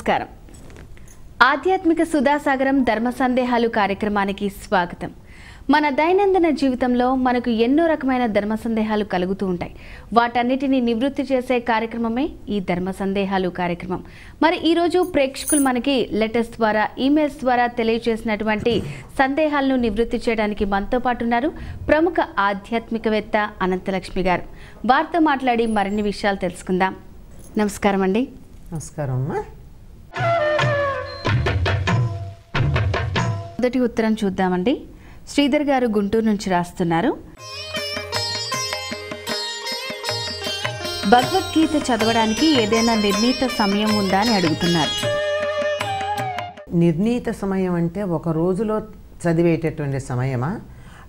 నమస్కారం ఆధ్యాత్మిక సుధాసాగరం ధర్మ సందేహాలు కార్యక్రమానికి స్వాగతం మన దైనందిన జీవితంలో మనకు ఎన్నో రకమైన ధర్మ సందేహాలు కలుగుతూ ఉంటాయి వాటన్నిటిని నివృత్తి చేసే కార్యక్రమమే ఈ ధర్మ సందేహాలు కార్యక్రమం మరి ఈరోజు ప్రేక్షకులు మనకి లెటర్స్ ద్వారా ఈమెయిల్స్ ద్వారా తెలియజేసినటువంటి సందేహాలను నివృత్తి చేయడానికి మనతో పాటు ఉన్నారు ప్రముఖ ఆధ్యాత్మికవేత్త అనంతలక్ష్మి గారు వారితో మాట్లాడి మరిన్ని విషయాలు తెలుసుకుందాం నమస్కారం అండి నమస్కారం అమ్మా మొదటి ఉత్తరం చూద్దామండి శ్రీధర్ గారు గుంటూరు నుంచి రాస్తున్నారు భగవద్గీత చదవడానికి ఏదైనా నిర్ణీత సమయం ఉందా అని అడుగుతున్నారు నిర్ణీత సమయం అంటే ఒక రోజులో చదివేటటువంటి సమయమా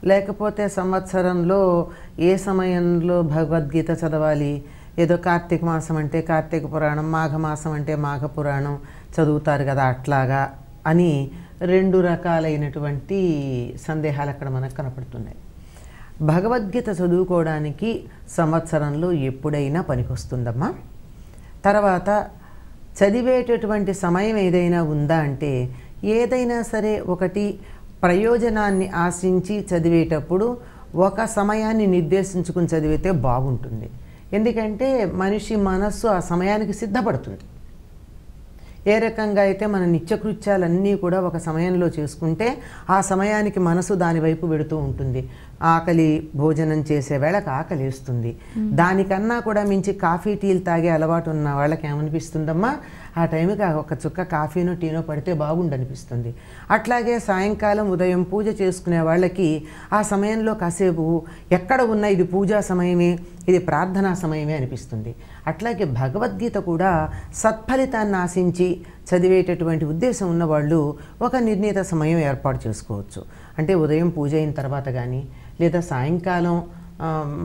లేకపోతే సంవత్సరంలో ఏ సమయంలో భగవద్గీత చదవాలి ఏదో కార్తీక మాసం అంటే కార్తీక పురాణం మాఘమాసం అంటే మాఘ పురాణం చదువుతారు కదా అట్లాగా అని రెండు రకాలైనటువంటి సందేహాలు అక్కడ మనకు కనపడుతున్నాయి భగవద్గీత చదువుకోవడానికి సంవత్సరంలో ఎప్పుడైనా పనికొస్తుందమ్మా తర్వాత చదివేటటువంటి సమయం ఏదైనా ఉందా అంటే ఏదైనా సరే ఒకటి ప్రయోజనాన్ని ఆశించి చదివేటప్పుడు ఒక సమయాన్ని నిర్దేశించుకుని చదివితే బాగుంటుంది ఎందుకంటే మనిషి మనస్సు ఆ సమయానికి సిద్ధపడుతుంది ఏ రకంగా అయితే మన నిత్యకృత్యాలన్నీ కూడా ఒక సమయంలో చేసుకుంటే ఆ సమయానికి మనసు దానివైపు వెడుతూ ఉంటుంది ఆకలి భోజనం చేసే వేళకు ఆకలి వేస్తుంది దానికన్నా కూడా మించి కాఫీ టీలు తాగే అలవాటు ఉన్న వాళ్ళకి ఏమనిపిస్తుందమ్మా ఆ టైంకి ఒక చుక్క కాఫీనో టీనో పడితే బాగుండనిపిస్తుంది అట్లాగే సాయంకాలం ఉదయం పూజ చేసుకునే వాళ్ళకి ఆ సమయంలో కాసేపు ఎక్కడ ఉన్నా ఇది పూజా సమయమే ఇది ప్రార్థనా సమయమే అనిపిస్తుంది అట్లాగే భగవద్గీత కూడా సత్ఫలితాన్ని ఆశించి చదివేటటువంటి ఉద్దేశం ఉన్నవాళ్ళు ఒక నిర్ణీత సమయం ఏర్పాటు చేసుకోవచ్చు అంటే ఉదయం పూజ అయిన తర్వాత కానీ లేదా సాయంకాలం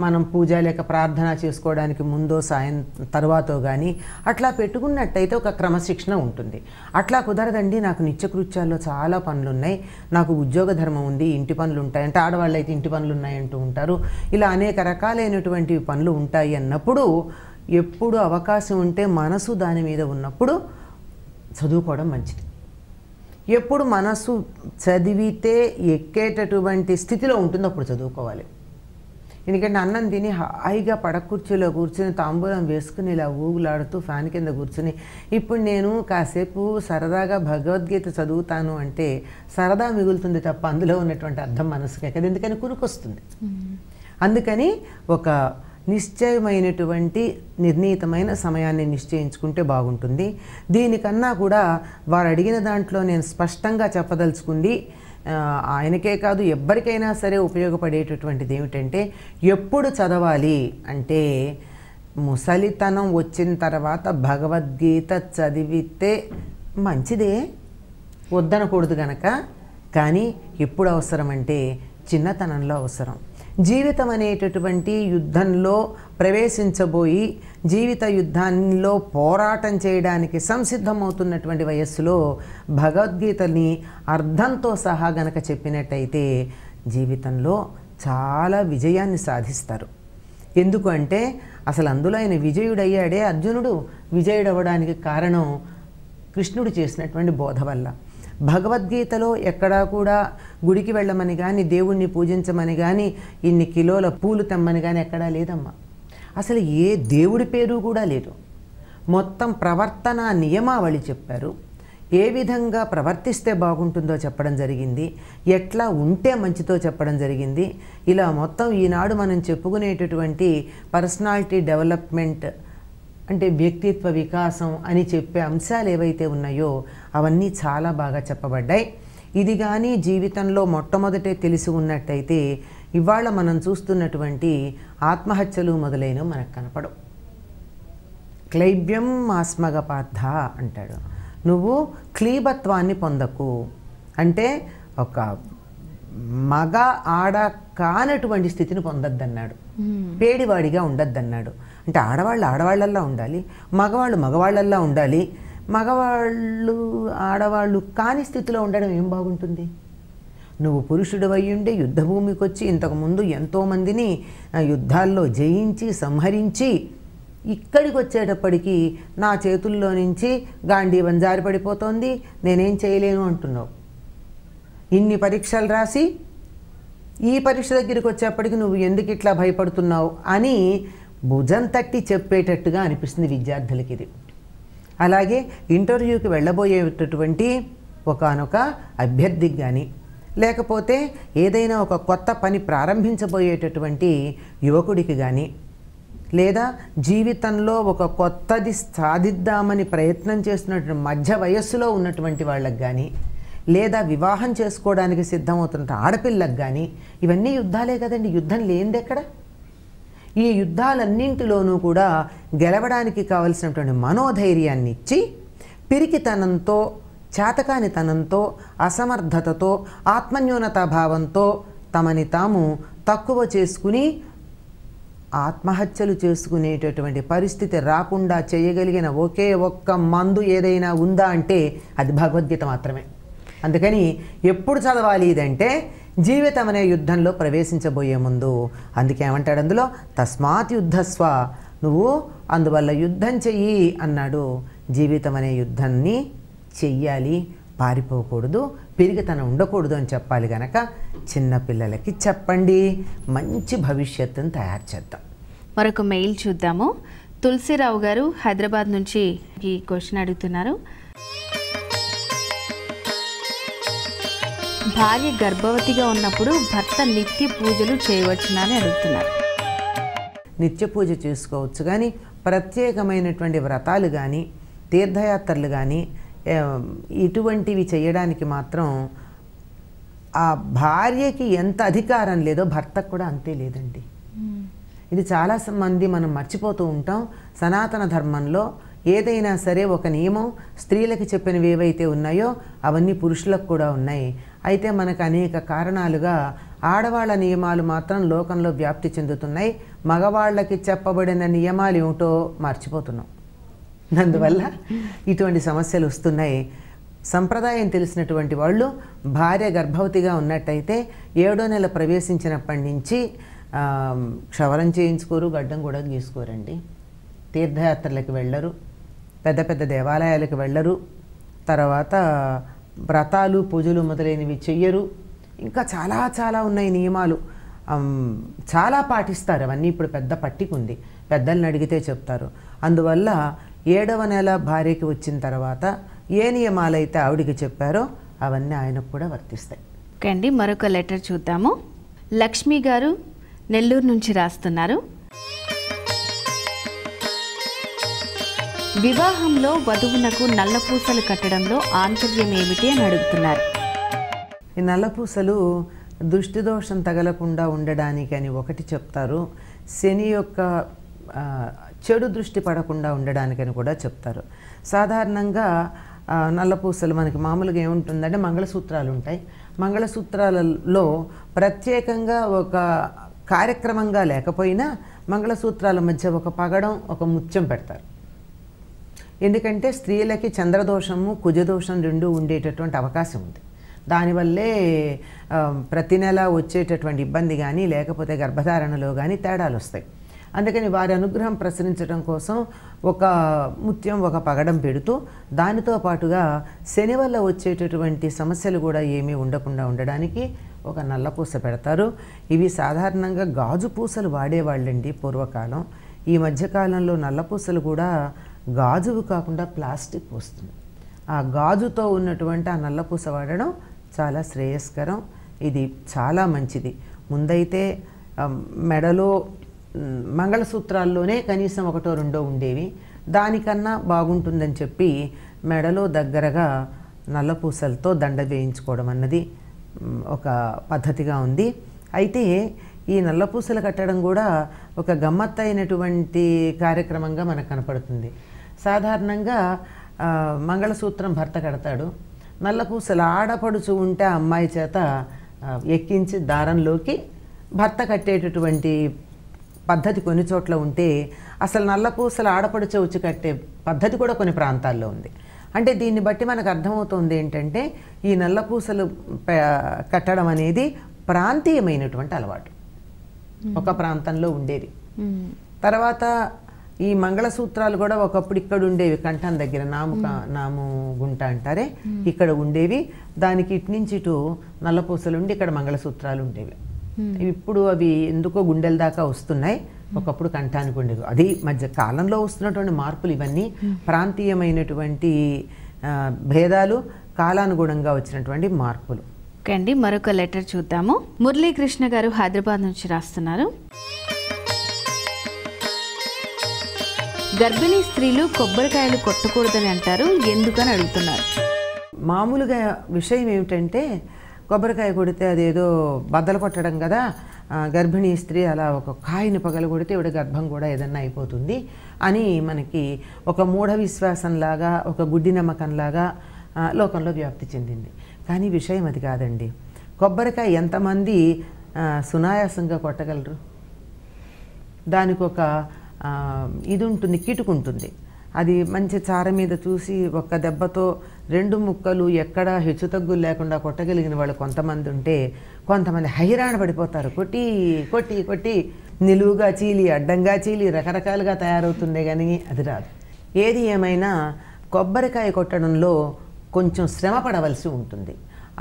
మనం పూజ లేక ప్రార్థన చేసుకోవడానికి ముందో సాయం తర్వాత కానీ అట్లా పెట్టుకున్నట్టయితే ఒక క్రమశిక్షణ ఉంటుంది అట్లా కుదరదండి నాకు నిత్యకృత్యాల్లో చాలా పనులు ఉన్నాయి నాకు ఉద్యోగ ధర్మం ఉంది ఇంటి పనులు ఉంటాయి అంటే ఆడవాళ్ళు అయితే ఇంటి పనులు ఉన్నాయంటూ ఉంటారు ఇలా అనేక రకాలైనటువంటి పనులు ఉంటాయి అన్నప్పుడు ఎప్పుడు అవకాశం ఉంటే మనసు దాని మీద ఉన్నప్పుడు చదువుకోవడం మంచిది ఎప్పుడు మనసు చదివితే ఎక్కేటటువంటి స్థితిలో ఉంటుందో అప్పుడు చదువుకోవాలి ఎందుకంటే అన్నం తిని హాయిగా పడకుర్చీలో కూర్చుని తాంబూలం వేసుకుని ఇలా ఊగులాడుతూ ఫ్యాన్ కింద కూర్చుని ఇప్పుడు నేను కాసేపు సరదాగా భగవద్గీత చదువుతాను అంటే సరదా మిగులుతుంది తప్ప అందులో ఉన్నటువంటి అర్థం మనసుకే కదా ఎందుకని కురుకొస్తుంది అందుకని ఒక నిశ్చయమైనటువంటి నిర్ణీతమైన సమయాన్ని నిశ్చయించుకుంటే బాగుంటుంది దీనికన్నా కూడా వారు అడిగిన దాంట్లో నేను స్పష్టంగా చెప్పదలుచుకుంది ఆయనకే కాదు ఎవ్వరికైనా సరే ఉపయోగపడేటటువంటిది ఏమిటంటే ఎప్పుడు చదవాలి అంటే ముసలితనం వచ్చిన తర్వాత భగవద్గీత చదివితే మంచిదే వద్దనకూడదు గనక కానీ ఎప్పుడు అవసరం అంటే చిన్నతనంలో అవసరం జీవితం అనేటటువంటి యుద్ధంలో ప్రవేశించబోయి జీవిత యుద్ధాల్లో పోరాటం చేయడానికి సంసిద్ధమవుతున్నటువంటి వయస్సులో భగవద్గీతని అర్థంతో సహా గనక చెప్పినట్టయితే జీవితంలో చాలా విజయాన్ని సాధిస్తారు ఎందుకు అంటే అసలు అందులో ఆయన విజయుడయ్యాడే అర్జునుడు విజయుడవ్వడానికి కారణం కృష్ణుడు చేసినటువంటి బోధ వల్ల భగవద్గీతలో ఎక్కడా కూడా గుడికి వెళ్ళమని కానీ దేవుణ్ణి పూజించమని కానీ ఇన్ని కిలోల పూలు తెమ్మని కానీ ఎక్కడా లేదమ్మా అసలు ఏ దేవుడి పేరు కూడా లేదు మొత్తం ప్రవర్తన నియమావళి చెప్పారు ఏ విధంగా ప్రవర్తిస్తే బాగుంటుందో చెప్పడం జరిగింది ఎట్లా ఉంటే మంచితో చెప్పడం జరిగింది ఇలా మొత్తం ఈనాడు మనం చెప్పుకునేటటువంటి పర్సనాలిటీ డెవలప్మెంట్ అంటే వ్యక్తిత్వ వికాసం అని చెప్పే అంశాలు ఏవైతే ఉన్నాయో అవన్నీ చాలా బాగా చెప్పబడ్డాయి ఇది కానీ జీవితంలో మొట్టమొదటే తెలిసి ఉన్నట్టయితే ఇవాళ మనం చూస్తున్నటువంటి ఆత్మహత్యలు మొదలైనవి మనకు కనపడవు క్లైబ్యం పార్థ అంటాడు నువ్వు క్లీబత్వాన్ని పొందకు అంటే ఒక మగ ఆడ కానటువంటి స్థితిని పొందొద్దన్నాడు పేడివాడిగా ఉండొద్దన్నాడు అంటే ఆడవాళ్ళు ఆడవాళ్ళల్లా ఉండాలి మగవాళ్ళు మగవాళ్ళల్లా ఉండాలి మగవాళ్ళు ఆడవాళ్ళు కాని స్థితిలో ఉండడం ఏం బాగుంటుంది నువ్వు పురుషుడు అయ్యుండే యుద్ధభూమికి వచ్చి ఇంతకుముందు ఎంతోమందిని యుద్ధాల్లో జయించి సంహరించి ఇక్కడికి వచ్చేటప్పటికీ నా చేతుల్లో నుంచి గాంధీవం జారి పడిపోతోంది నేనేం చేయలేను అంటున్నావు ఇన్ని పరీక్షలు రాసి ఈ పరీక్ష దగ్గరికి వచ్చేప్పటికి నువ్వు ఎందుకు ఇట్లా భయపడుతున్నావు అని భుజం తట్టి చెప్పేటట్టుగా అనిపిస్తుంది విద్యార్థులకి ఇది అలాగే ఇంటర్వ్యూకి వెళ్ళబోయేటటువంటి ఒకనొక అభ్యర్థికి కానీ లేకపోతే ఏదైనా ఒక కొత్త పని ప్రారంభించబోయేటటువంటి యువకుడికి కానీ లేదా జీవితంలో ఒక కొత్తది సాధిద్దామని ప్రయత్నం చేస్తున్నటువంటి మధ్య వయస్సులో ఉన్నటువంటి వాళ్ళకి కానీ లేదా వివాహం చేసుకోవడానికి సిద్ధమవుతున్న ఆడపిల్లకు కానీ ఇవన్నీ యుద్ధాలే కదండి యుద్ధం లేనిది ఎక్కడ ఈ యుద్ధాలన్నింటిలోనూ కూడా గెలవడానికి కావలసినటువంటి మనోధైర్యాన్ని ఇచ్చి పిరికితనంతో చేతకానితనంతో అసమర్థతతో ఆత్మన్యూనతాభావంతో తమని తాము తక్కువ చేసుకుని ఆత్మహత్యలు చేసుకునేటటువంటి పరిస్థితి రాకుండా చేయగలిగిన ఒకే ఒక్క మందు ఏదైనా ఉందా అంటే అది భగవద్గీత మాత్రమే అందుకని ఎప్పుడు చదవాలి ఇదంటే జీవితం అనే యుద్ధంలో ప్రవేశించబోయే ముందు అందుకే ఏమంటాడు అందులో తస్మాత్ యుద్ధస్వ నువ్వు అందువల్ల యుద్ధం చెయ్యి అన్నాడు జీవితం అనే యుద్ధాన్ని చెయ్యాలి పారిపోకూడదు పెరిగితనం ఉండకూడదు అని చెప్పాలి కనుక చిన్నపిల్లలకి చెప్పండి మంచి భవిష్యత్తును తయారు చేద్దాం మరొక మెయిల్ చూద్దాము తులసిరావు గారు హైదరాబాద్ నుంచి ఈ క్వశ్చన్ అడుగుతున్నారు భార్య గర్భవతిగా ఉన్నప్పుడు భర్త నిత్య పూజలు చేయవచ్చునని అడుగుతున్నారు నిత్య పూజ చేసుకోవచ్చు కానీ ప్రత్యేకమైనటువంటి వ్రతాలు కానీ తీర్థయాత్రలు కానీ ఇటువంటివి చేయడానికి మాత్రం ఆ భార్యకి ఎంత అధికారం లేదో భర్తకు కూడా అంతే లేదండి ఇది చాలా మంది మనం మర్చిపోతూ ఉంటాం సనాతన ధర్మంలో ఏదైనా సరే ఒక నియమం స్త్రీలకు చెప్పినవి ఏవైతే ఉన్నాయో అవన్నీ పురుషులకు కూడా ఉన్నాయి అయితే మనకు అనేక కారణాలుగా ఆడవాళ్ల నియమాలు మాత్రం లోకంలో వ్యాప్తి చెందుతున్నాయి మగవాళ్ళకి చెప్పబడిన నియమాలు ఏమిటో మర్చిపోతున్నాం అందువల్ల ఇటువంటి సమస్యలు వస్తున్నాయి సంప్రదాయం తెలిసినటువంటి వాళ్ళు భార్య గర్భవతిగా ఉన్నట్టయితే ఏడో నెల ప్రవేశించినప్పటి నుంచి క్షవరం చేయించుకోరు గడ్డం కూడా గీసుకోరండి తీర్థయాత్రలకు వెళ్ళరు పెద్ద పెద్ద దేవాలయాలకు వెళ్ళరు తర్వాత వ్రతాలు పూజలు మొదలైనవి చెయ్యరు ఇంకా చాలా చాలా ఉన్నాయి నియమాలు చాలా పాటిస్తారు అవన్నీ ఇప్పుడు పెద్ద పట్టికుంది పెద్దల్ని అడిగితే చెప్తారు అందువల్ల ఏడవ నెల భార్యకి వచ్చిన తర్వాత ఏ నియమాలైతే ఆవిడికి చెప్పారో అవన్నీ ఆయనకు కూడా వర్తిస్తాయి ఓకే అండి మరొక లెటర్ చూద్దాము లక్ష్మి గారు నెల్లూరు నుంచి రాస్తున్నారు వివాహంలో వధువునకు నల్లపూసలు కట్టడంలో ఆంతర్యం ఏమిటి అని అడుగుతున్నారు ఈ నల్లపూసలు దృష్టి దోషం తగలకుండా అని ఒకటి చెప్తారు శని యొక్క చెడు దృష్టి పడకుండా ఉండడానికని కూడా చెప్తారు సాధారణంగా నల్లపూసలు మనకి మామూలుగా ఏముంటుందంటే మంగళసూత్రాలు ఉంటాయి మంగళసూత్రాలలో ప్రత్యేకంగా ఒక కార్యక్రమంగా లేకపోయినా మంగళసూత్రాల మధ్య ఒక పగడం ఒక ముత్యం పెడతారు ఎందుకంటే స్త్రీలకి చంద్రదోషము కుజదోషం రెండు ఉండేటటువంటి అవకాశం ఉంది దానివల్లే ప్రతి నెల వచ్చేటటువంటి ఇబ్బంది కానీ లేకపోతే గర్భధారణలో కానీ తేడాలు వస్తాయి అందుకని వారి అనుగ్రహం ప్రసరించడం కోసం ఒక ముత్యం ఒక పగడం పెడుతూ దానితో పాటుగా శని వల్ల వచ్చేటటువంటి సమస్యలు కూడా ఏమీ ఉండకుండా ఉండడానికి ఒక నల్లపూస పెడతారు ఇవి సాధారణంగా గాజు పూసలు వాడేవాళ్ళండి పూర్వకాలం ఈ మధ్యకాలంలో నల్లపూసలు కూడా గాజువు కాకుండా ప్లాస్టిక్ వస్తుంది ఆ గాజుతో ఉన్నటువంటి ఆ నల్లపూస వాడడం చాలా శ్రేయస్కరం ఇది చాలా మంచిది ముందైతే మెడలో మంగళసూత్రాల్లోనే కనీసం ఒకటో రెండో ఉండేవి దానికన్నా బాగుంటుందని చెప్పి మెడలో దగ్గరగా నల్లపూసలతో దండ వేయించుకోవడం అన్నది ఒక పద్ధతిగా ఉంది అయితే ఈ నల్లపూసలు కట్టడం కూడా ఒక గమ్మత్తైనటువంటి కార్యక్రమంగా మనకు కనపడుతుంది సాధారణంగా మంగళసూత్రం భర్త కడతాడు నల్లపూసలు ఆడపడుచు ఉంటే అమ్మాయి చేత ఎక్కించి దారంలోకి భర్త కట్టేటటువంటి పద్ధతి కొన్ని చోట్ల ఉంటే అసలు నల్లపూసలు ఆడపడుచు వచ్చి కట్టే పద్ధతి కూడా కొన్ని ప్రాంతాల్లో ఉంది అంటే దీన్ని బట్టి మనకు అర్థమవుతుంది ఏంటంటే ఈ నల్లపూసలు కట్టడం అనేది ప్రాంతీయమైనటువంటి అలవాటు ఒక ప్రాంతంలో ఉండేది తర్వాత ఈ మంగళసూత్రాలు కూడా ఒకప్పుడు ఇక్కడ ఉండేవి కంఠం దగ్గర నాముక నాము గుంట అంటారే ఇక్కడ ఉండేవి దానికి ఇటు నుంచి ఇటు నల్లపూసలు ఉండి ఇక్కడ మంగళసూత్రాలు ఉండేవి ఇప్పుడు అవి ఎందుకో గుండెల దాకా వస్తున్నాయి ఒకప్పుడు కంఠానికి ఉండేవి అది మధ్య కాలంలో వస్తున్నటువంటి మార్పులు ఇవన్నీ ప్రాంతీయమైనటువంటి భేదాలు కాలానుగుణంగా వచ్చినటువంటి మార్పులు ఓకే అండి మరొక లెటర్ చూద్దాము మురళీకృష్ణ గారు హైదరాబాద్ నుంచి రాస్తున్నారు గర్భిణీ స్త్రీలు కొబ్బరికాయలు కొట్టకూడదని అంటారు ఎందుకని అడుగుతున్నారు మామూలుగా విషయం ఏమిటంటే కొబ్బరికాయ కొడితే అదేదో బద్దలు కొట్టడం కదా గర్భిణీ స్త్రీ అలా ఒక కాయని కొడితే ఇవిడ గర్భం కూడా ఏదన్నా అయిపోతుంది అని మనకి ఒక మూఢ విశ్వాసంలాగా ఒక గుడ్డి నమ్మకంలాగా లోకంలో వ్యాప్తి చెందింది కానీ విషయం అది కాదండి కొబ్బరికాయ ఎంతమంది సునాయాసంగా కొట్టగలరు దానికి ఒక ఇది ఉంటుంది కిటుకుంటుంది అది మంచి చార మీద చూసి ఒక్క దెబ్బతో రెండు ముక్కలు ఎక్కడ హెచ్చుతగ్గులు లేకుండా కొట్టగలిగిన వాళ్ళు కొంతమంది ఉంటే కొంతమంది హైరాణ పడిపోతారు కొట్టి కొట్టి కొట్టి నిలువుగా చీలి అడ్డంగా చీలి రకరకాలుగా తయారవుతుండే కానీ అది రాదు ఏది ఏమైనా కొబ్బరికాయ కొట్టడంలో కొంచెం శ్రమ పడవలసి ఉంటుంది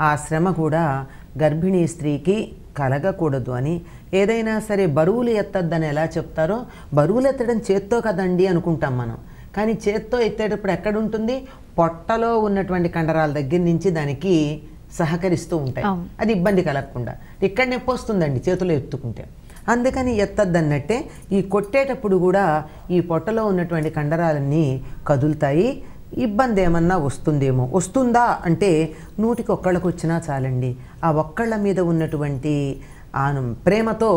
ఆ శ్రమ కూడా గర్భిణీ స్త్రీకి కలగకూడదు అని ఏదైనా సరే బరువులు ఎత్తద్దని ఎలా చెప్తారో బరువులు ఎత్తడం చేత్తో కదండి అనుకుంటాం మనం కానీ చేత్తో ఎత్తేటప్పుడు ఎక్కడ ఉంటుంది పొట్టలో ఉన్నటువంటి కండరాల దగ్గర నుంచి దానికి సహకరిస్తూ ఉంటాయి అది ఇబ్బంది కలగకుండా ఇక్కడ నొప్పి వస్తుందండి చేతులు ఎత్తుకుంటే అందుకని ఎత్తద్దన్నట్టే ఈ కొట్టేటప్పుడు కూడా ఈ పొట్టలో ఉన్నటువంటి కండరాలన్నీ కదులుతాయి ఇబ్బంది ఏమన్నా వస్తుందేమో వస్తుందా అంటే నూటికి ఒక్కళ్ళకు వచ్చినా చాలండి ఆ ఒక్కళ్ళ మీద ఉన్నటువంటి ఆ ప్రేమతో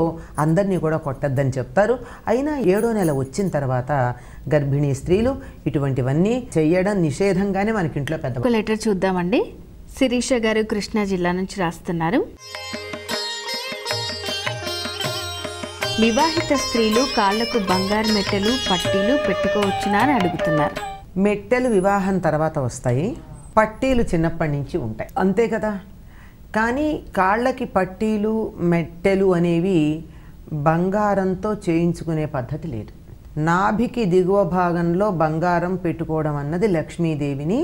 అందరినీ కూడా కొట్టద్దని చెప్తారు అయినా ఏడో నెల వచ్చిన తర్వాత గర్భిణీ స్త్రీలు ఇటువంటివన్నీ చేయడం నిషేధంగానే మనకి ఇంట్లో పెద్ద లెటర్ చూద్దామండి శిరీష గారు కృష్ణా జిల్లా నుంచి రాస్తున్నారు వివాహిత స్త్రీలు కాళ్లకు బంగారు మెట్టెలు పట్టీలు పెట్టుకోవచ్చునా అని అడుగుతున్నారు మెట్టెలు వివాహం తర్వాత వస్తాయి పట్టీలు చిన్నప్పటి నుంచి ఉంటాయి అంతే కదా కానీ కాళ్ళకి పట్టీలు మెట్టెలు అనేవి బంగారంతో చేయించుకునే పద్ధతి లేదు నాభికి దిగువ భాగంలో బంగారం పెట్టుకోవడం అన్నది లక్ష్మీదేవిని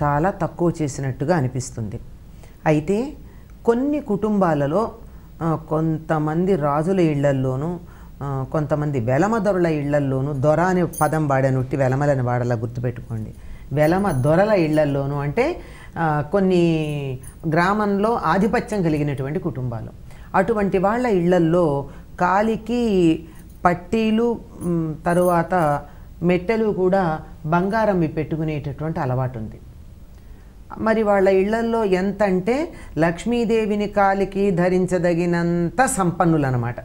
చాలా తక్కువ చేసినట్టుగా అనిపిస్తుంది అయితే కొన్ని కుటుంబాలలో కొంతమంది రాజుల ఇళ్లల్లోనూ కొంతమంది వెలమదొరల ఇళ్లల్లోనూ దొర అనే పదం వాడనుట్టి వెలమలని వాడలా గుర్తుపెట్టుకోండి వెలమ దొరల ఇళ్లల్లోనూ అంటే కొన్ని గ్రామంలో ఆధిపత్యం కలిగినటువంటి కుటుంబాలు అటువంటి వాళ్ళ ఇళ్లల్లో కాలికి పట్టీలు తరువాత మెట్టెలు కూడా బంగారం పెట్టుకునేటటువంటి అలవాటు ఉంది మరి వాళ్ళ ఇళ్లల్లో ఎంత అంటే లక్ష్మీదేవిని కాలికి ధరించదగినంత సంపన్నులు అనమాట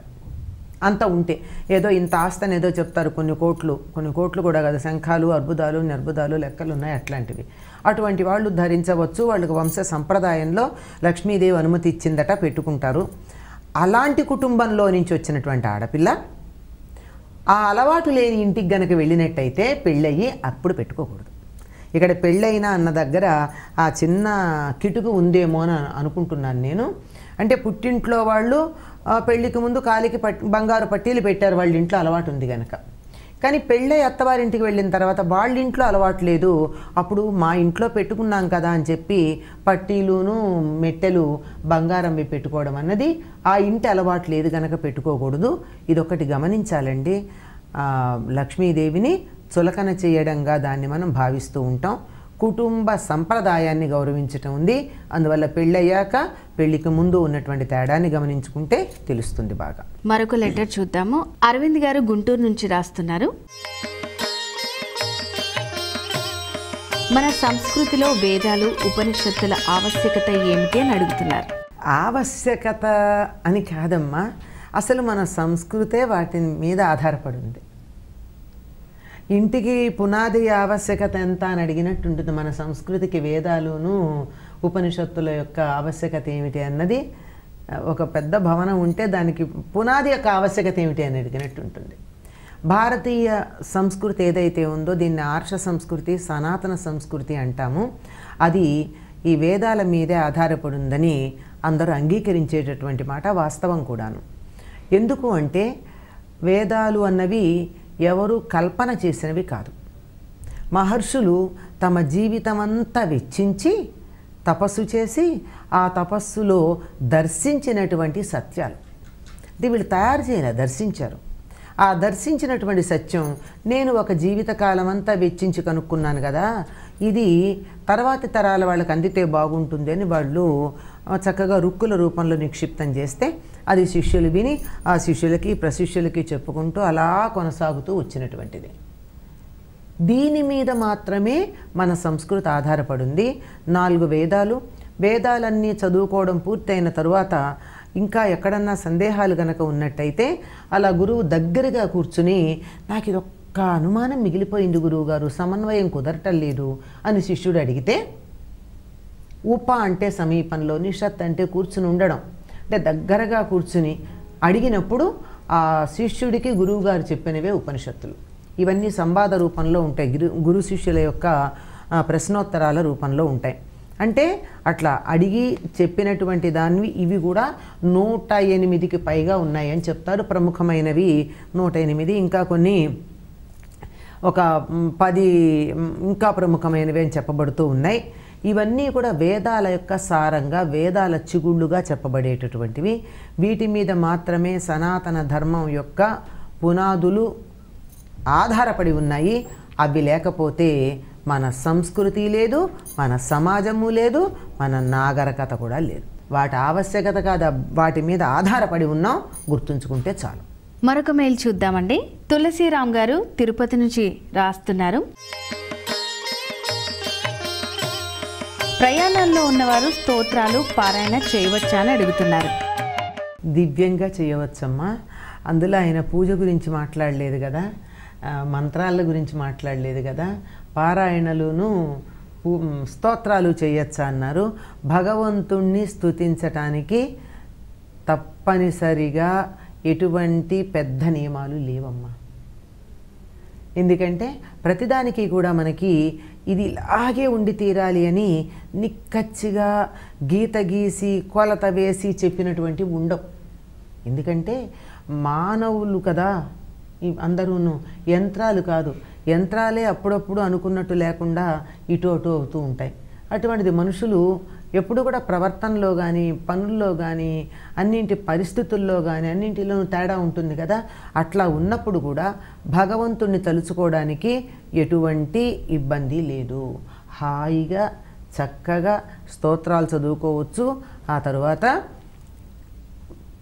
అంత ఉంటే ఏదో ఇంత ఆస్తని ఏదో చెప్తారు కొన్ని కోట్లు కొన్ని కోట్లు కూడా కదా శంఖాలు అర్బుదాలు నిర్బుదాలు లెక్కలు ఉన్నాయి అట్లాంటివి అటువంటి వాళ్ళు ధరించవచ్చు వాళ్ళకి వంశ సంప్రదాయంలో లక్ష్మీదేవి అనుమతి ఇచ్చిందట పెట్టుకుంటారు అలాంటి కుటుంబంలో నుంచి వచ్చినటువంటి ఆడపిల్ల ఆ అలవాటు లేని ఇంటికి గనక వెళ్ళినట్టయితే పెళ్ళయ్యి అప్పుడు పెట్టుకోకూడదు ఇక్కడ పెళ్ళైనా అన్న దగ్గర ఆ చిన్న కిటుకు ఉందేమో అని అనుకుంటున్నాను నేను అంటే పుట్టింట్లో వాళ్ళు పెళ్ళికి ముందు కాలికి పట్ బంగారు పట్టీలు పెట్టారు వాళ్ళ ఇంట్లో అలవాటు ఉంది కనుక కానీ పెళ్ళై అత్తవారింటికి వెళ్ళిన తర్వాత వాళ్ళ ఇంట్లో అలవాటు లేదు అప్పుడు మా ఇంట్లో పెట్టుకున్నాం కదా అని చెప్పి పట్టీలును మెట్టెలు బంగారంవి పెట్టుకోవడం అన్నది ఆ ఇంటి అలవాటు లేదు కనుక పెట్టుకోకూడదు ఇదొకటి గమనించాలండి లక్ష్మీదేవిని చులకన చేయడంగా దాన్ని మనం భావిస్తూ ఉంటాం కుటుంబ సంప్రదాయాన్ని గౌరవించటం ఉంది అందువల్ల పెళ్ళయ్యాక పెళ్లికి ముందు ఉన్నటువంటి తేడాన్ని గమనించుకుంటే తెలుస్తుంది బాగా మరొక లెటర్ చూద్దాము అరవింద్ గారు గుంటూరు నుంచి రాస్తున్నారు మన సంస్కృతిలో వేదాలు ఉపనిషత్తుల ఆవశ్యకత ఏమిటి అని అడుగుతున్నారు ఆవశ్యకత అని కాదమ్మా అసలు మన సంస్కృతే వాటి మీద ఆధారపడి ఉంది ఇంటికి పునాది ఆవశ్యకత ఎంత అని అడిగినట్టు ఉంటుంది మన సంస్కృతికి వేదాలును ఉపనిషత్తుల యొక్క ఆవశ్యకత ఏమిటి అన్నది ఒక పెద్ద భవనం ఉంటే దానికి పునాది యొక్క ఆవశ్యకత ఏమిటి అని అడిగినట్టు ఉంటుంది భారతీయ సంస్కృతి ఏదైతే ఉందో దీన్ని ఆర్ష సంస్కృతి సనాతన సంస్కృతి అంటాము అది ఈ వేదాల మీదే ఆధారపడుందని అందరూ అంగీకరించేటటువంటి మాట వాస్తవం కూడాను ఎందుకు అంటే వేదాలు అన్నవి ఎవరు కల్పన చేసినవి కాదు మహర్షులు తమ జీవితమంతా వెచ్చించి తపస్సు చేసి ఆ తపస్సులో దర్శించినటువంటి సత్యాలు ఇది వీళ్ళు తయారు చేయలే దర్శించారు ఆ దర్శించినటువంటి సత్యం నేను ఒక జీవితకాలం అంతా వెచ్చించి కనుక్కున్నాను కదా ఇది తర్వాతి తరాల వాళ్ళకి అందితే బాగుంటుంది అని వాళ్ళు చక్కగా రుక్కుల రూపంలో నిక్షిప్తం చేస్తే అది శిష్యులు విని ఆ శిష్యులకి ప్రశిష్యులకి చెప్పుకుంటూ అలా కొనసాగుతూ వచ్చినటువంటిది దీని మీద మాత్రమే మన సంస్కృతి ఆధారపడింది నాలుగు వేదాలు వేదాలన్నీ చదువుకోవడం పూర్తయిన తరువాత ఇంకా ఎక్కడన్నా సందేహాలు గనక ఉన్నట్టయితే అలా గురువు దగ్గరగా కూర్చుని నాకు ఇది ఒక్క అనుమానం మిగిలిపోయింది గురువుగారు సమన్వయం కుదరటం లేదు అని శిష్యుడు అడిగితే ఉప అంటే సమీపంలో నిషత్ అంటే కూర్చుని ఉండడం అంటే దగ్గరగా కూర్చుని అడిగినప్పుడు ఆ శిష్యుడికి గురువుగారు చెప్పినవే ఉపనిషత్తులు ఇవన్నీ సంవాద రూపంలో ఉంటాయి గురు గురు శిష్యుల యొక్క ప్రశ్నోత్తరాల రూపంలో ఉంటాయి అంటే అట్లా అడిగి చెప్పినటువంటి దానివి ఇవి కూడా నూట ఎనిమిదికి పైగా ఉన్నాయని చెప్తారు ప్రముఖమైనవి నూట ఎనిమిది ఇంకా కొన్ని ఒక పది ఇంకా ప్రముఖమైనవి అని చెప్పబడుతూ ఉన్నాయి ఇవన్నీ కూడా వేదాల యొక్క సారంగా వేదాల చిగుళ్ళుగా చెప్పబడేటటువంటివి వీటి మీద మాత్రమే సనాతన ధర్మం యొక్క పునాదులు ఆధారపడి ఉన్నాయి అవి లేకపోతే మన సంస్కృతి లేదు మన సమాజము లేదు మన నాగరికత కూడా లేదు వాటి ఆవశ్యకత కాదు వాటి మీద ఆధారపడి ఉన్నాం గుర్తుంచుకుంటే చాలు మరొక మెయిల్ చూద్దామండి తులసిరామ్ గారు తిరుపతి నుంచి రాస్తున్నారు ప్రయాణాల్లో ఉన్నవారు స్తోత్రాలు పారాయణ చేయవచ్చా అని అడుగుతున్నారు దివ్యంగా చేయవచ్చమ్మా అందులో ఆయన పూజ గురించి మాట్లాడలేదు కదా మంత్రాల గురించి మాట్లాడలేదు కదా పారాయణలును స్తోత్రాలు చేయొచ్చా అన్నారు భగవంతుణ్ణి స్థుతించటానికి తప్పనిసరిగా ఎటువంటి పెద్ద నియమాలు లేవమ్మా ఎందుకంటే ప్రతిదానికి కూడా మనకి ఇది ఇలాగే ఉండి తీరాలి అని నిక్కచ్చిగా గీత గీసి కొలత వేసి చెప్పినటువంటి ఉండవు ఎందుకంటే మానవులు కదా అందరూను యంత్రాలు కాదు యంత్రాలే అప్పుడప్పుడు అనుకున్నట్టు లేకుండా ఇటు అటు అవుతూ ఉంటాయి అటువంటిది మనుషులు ఎప్పుడు కూడా ప్రవర్తనలో కానీ పనుల్లో కానీ అన్నింటి పరిస్థితుల్లో కానీ అన్నింటిలోనూ తేడా ఉంటుంది కదా అట్లా ఉన్నప్పుడు కూడా భగవంతుణ్ణి తలుచుకోవడానికి ఎటువంటి ఇబ్బంది లేదు హాయిగా చక్కగా స్తోత్రాలు చదువుకోవచ్చు ఆ తర్వాత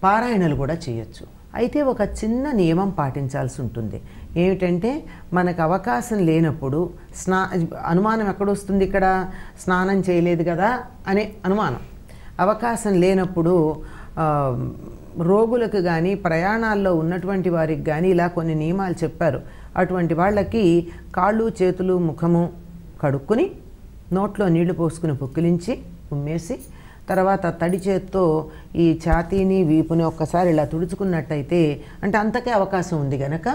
పారాయణలు కూడా చేయొచ్చు అయితే ఒక చిన్న నియమం పాటించాల్సి ఉంటుంది ఏమిటంటే మనకు అవకాశం లేనప్పుడు స్నా అనుమానం ఎక్కడొస్తుంది ఇక్కడ స్నానం చేయలేదు కదా అనే అనుమానం అవకాశం లేనప్పుడు రోగులకు కానీ ప్రయాణాల్లో ఉన్నటువంటి వారికి కానీ ఇలా కొన్ని నియమాలు చెప్పారు అటువంటి వాళ్ళకి కాళ్ళు చేతులు ముఖము కడుక్కుని నోట్లో నీళ్లు పోసుకుని పుక్కిలించి ఉమ్మేసి తర్వాత తడి చేత్తో ఈ ఛాతీని వీపుని ఒక్కసారి ఇలా తుడుచుకున్నట్టయితే అంటే అంతకే అవకాశం ఉంది కనుక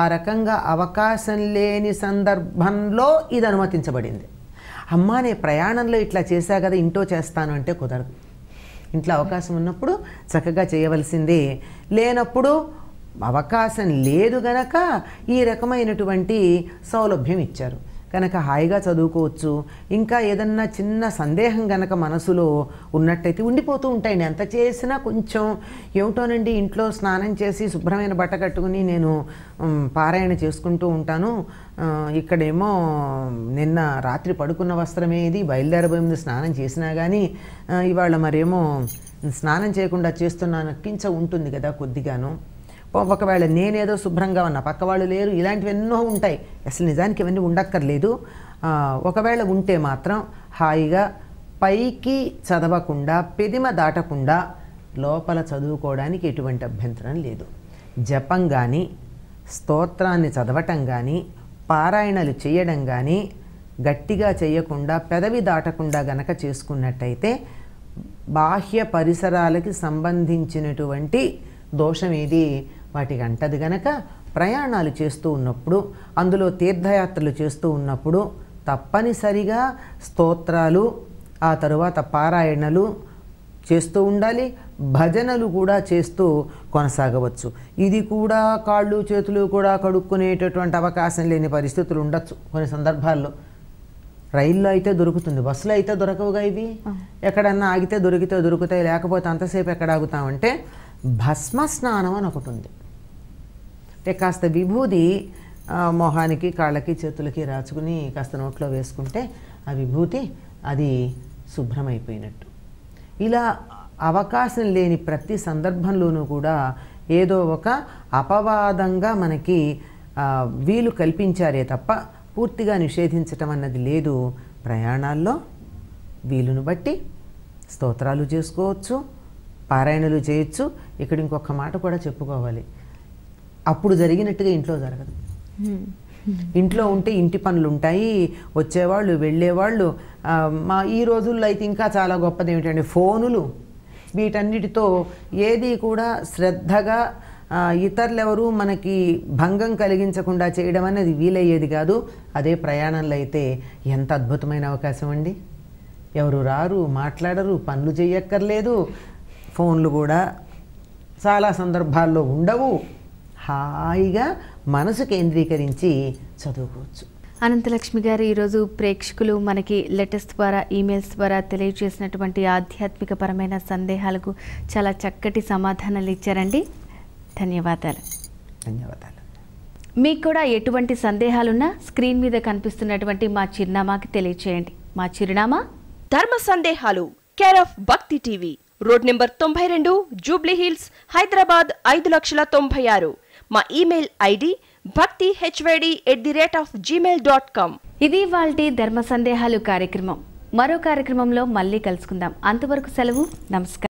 ఆ రకంగా అవకాశం లేని సందర్భంలో ఇది అనుమతించబడింది అమ్మ నే ప్రయాణంలో ఇట్లా చేశా కదా ఇంటో చేస్తాను అంటే కుదరదు ఇంట్లో అవకాశం ఉన్నప్పుడు చక్కగా చేయవలసింది లేనప్పుడు అవకాశం లేదు గనక ఈ రకమైనటువంటి సౌలభ్యం ఇచ్చారు కనుక హాయిగా చదువుకోవచ్చు ఇంకా ఏదన్నా చిన్న సందేహం గనక మనసులో ఉన్నట్టయితే ఉండిపోతూ ఉంటాయండి ఎంత చేసినా కొంచెం ఏమిటోనండి ఇంట్లో స్నానం చేసి శుభ్రమైన బట్ట కట్టుకుని నేను పారాయణ చేసుకుంటూ ఉంటాను ఇక్కడేమో నిన్న రాత్రి పడుకున్న వస్త్రమే ఇది బయలుదేరబోయింది స్నానం చేసినా కానీ ఇవాళ మరేమో స్నానం చేయకుండా చేస్తున్నాను కించ ఉంటుంది కదా కొద్దిగాను ఒకవేళ నేనేదో శుభ్రంగా ఉన్నా పక్క వాళ్ళు లేరు ఇలాంటివి ఎన్నో ఉంటాయి అసలు నిజానికి ఇవన్నీ ఉండక్కర్లేదు ఒకవేళ ఉంటే మాత్రం హాయిగా పైకి చదవకుండా పెదిమ దాటకుండా లోపల చదువుకోవడానికి ఎటువంటి అభ్యంతరం లేదు జపం కానీ స్తోత్రాన్ని చదవటం కానీ పారాయణలు చేయడం కానీ గట్టిగా చేయకుండా పెదవి దాటకుండా గనక చేసుకున్నట్టయితే బాహ్య పరిసరాలకి సంబంధించినటువంటి దోషం ఏది వాటికి అంటది గనక ప్రయాణాలు చేస్తూ ఉన్నప్పుడు అందులో తీర్థయాత్రలు చేస్తూ ఉన్నప్పుడు తప్పనిసరిగా స్తోత్రాలు ఆ తరువాత పారాయణలు చేస్తూ ఉండాలి భజనలు కూడా చేస్తూ కొనసాగవచ్చు ఇది కూడా కాళ్ళు చేతులు కూడా కడుక్కునేటటువంటి అవకాశం లేని పరిస్థితులు ఉండొచ్చు కొన్ని సందర్భాల్లో రైల్లో అయితే దొరుకుతుంది బస్సులో అయితే దొరకవుగా ఇవి ఎక్కడన్నా ఆగితే దొరికితే దొరుకుతాయి లేకపోతే అంతసేపు ఎక్కడ ఆగుతామంటే భస్మ స్నానం అని ఒకటి ఉంది అంటే కాస్త విభూది మొహానికి కాళ్ళకి చేతులకి రాచుకుని కాస్త నోట్లో వేసుకుంటే ఆ విభూతి అది శుభ్రమైపోయినట్టు ఇలా అవకాశం లేని ప్రతి సందర్భంలోనూ కూడా ఏదో ఒక అపవాదంగా మనకి వీలు కల్పించారే తప్ప పూర్తిగా నిషేధించటం అన్నది లేదు ప్రయాణాల్లో వీలును బట్టి స్తోత్రాలు చేసుకోవచ్చు పారాయణలు చేయొచ్చు ఇక్కడ ఇంకొక మాట కూడా చెప్పుకోవాలి అప్పుడు జరిగినట్టుగా ఇంట్లో జరగదు hmm. ఇంట్లో ఉంటే ఇంటి పనులు ఉంటాయి వచ్చేవాళ్ళు వెళ్ళేవాళ్ళు మా ఈ రోజుల్లో అయితే ఇంకా చాలా గొప్పది ఏమిటంటే ఫోనులు వీటన్నిటితో ఏది కూడా శ్రద్ధగా ఇతరులెవరూ మనకి భంగం కలిగించకుండా చేయడం అనేది వీలయ్యేది కాదు అదే ప్రయాణంలో అయితే ఎంత అద్భుతమైన అవకాశం అండి ఎవరు రారు మాట్లాడరు పనులు చేయక్కర్లేదు ఫోన్లు కూడా చాలా సందర్భాల్లో ఉండవు హాయిగా మనసు కేంద్రీకరించి చదువుకోవచ్చు అనంతలక్ష్మి గారు ఈరోజు ప్రేక్షకులు మనకి లెటర్స్ ద్వారా ఈమెయిల్స్ ద్వారా తెలియజేసినటువంటి ఆధ్యాత్మిక పరమైన సందేహాలకు చాలా చక్కటి సమాధానాలు ఇచ్చారండి ధన్యవాదాలు ధన్యవాదాలు మీకు కూడా ఎటువంటి సందేహాలున్నా స్క్రీన్ మీద కనిపిస్తున్నటువంటి మా చిరునామాకి తెలియచేయండి మా చిరునామా ధర్మ సందేహాలు care of Bhakti TV road number తొంభై రెండు జూబ్లీ హిల్స్ హైదరాబాద్ ఐదు లక్షల తొంభై ఆరు మా ఇమెయిల్ ఐడి భక్తి హెచ్వేడి at the rate of Gmail dot com ఇది వాళ్ళ ధర్మ సందేహాలు కార్యక్రమం మరో కార్యక్రమంలో మళ్ళీ కలుసుకుందాం అంతవరకు సెలవు నమస్కారం